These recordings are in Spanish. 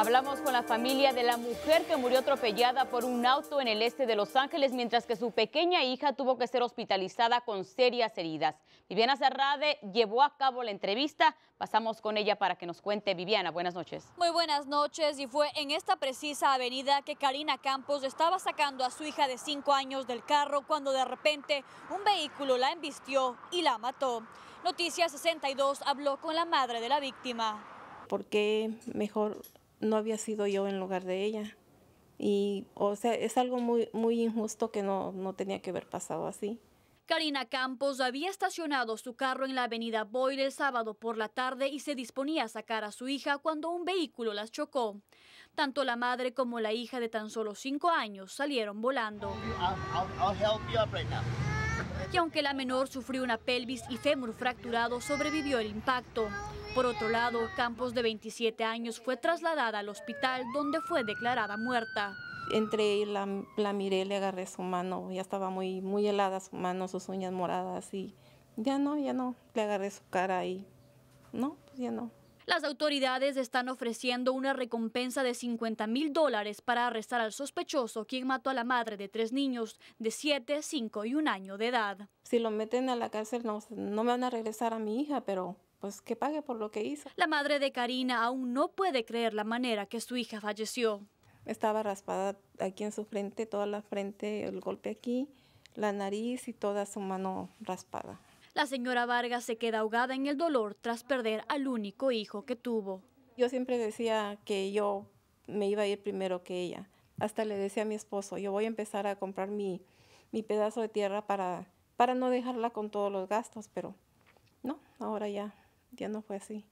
Hablamos con la familia de la mujer que murió atropellada por un auto en el este de Los Ángeles, mientras que su pequeña hija tuvo que ser hospitalizada con serias heridas. Viviana Serrade llevó a cabo la entrevista. Pasamos con ella para que nos cuente. Viviana, buenas noches. Muy buenas noches. Y fue en esta precisa avenida que Karina Campos estaba sacando a su hija de cinco años del carro cuando de repente un vehículo la embistió y la mató. Noticias 62 habló con la madre de la víctima. ¿Por qué mejor no había sido yo en lugar de ella. Y, o sea, es algo muy, muy injusto que no, no tenía que haber pasado así. Karina Campos había estacionado su carro en la avenida Boyle el sábado por la tarde y se disponía a sacar a su hija cuando un vehículo las chocó. Tanto la madre como la hija de tan solo cinco años salieron volando y aunque la menor sufrió una pelvis y fémur fracturado, sobrevivió el impacto. Por otro lado, Campos, de 27 años, fue trasladada al hospital donde fue declarada muerta. Entré y la, la, miré, le agarré su mano, ya estaba muy, muy helada su mano, sus uñas moradas y ya no, ya no, le agarré su cara y no, pues ya no. Las autoridades están ofreciendo una recompensa de 50 mil dólares para arrestar al sospechoso quien mató a la madre de tres niños de 7, 5 y un año de edad. Si lo meten a la cárcel no, no me van a regresar a mi hija, pero pues que pague por lo que hizo. La madre de Karina aún no puede creer la manera que su hija falleció. Estaba raspada aquí en su frente, toda la frente, el golpe aquí, la nariz y toda su mano raspada. La señora Vargas se queda ahogada en el dolor tras perder al único hijo que tuvo. Yo siempre decía que yo me iba a ir primero que ella. Hasta le decía a mi esposo, yo voy a empezar a comprar mi, mi pedazo de tierra para, para no dejarla con todos los gastos, pero no, ahora ya, ya no fue así.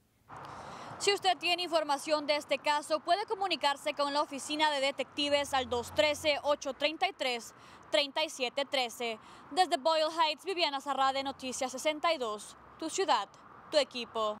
Si usted tiene información de este caso, puede comunicarse con la oficina de detectives al 213-833-3713. Desde Boyle Heights, Viviana Sarrade, Noticias 62. Tu ciudad, tu equipo.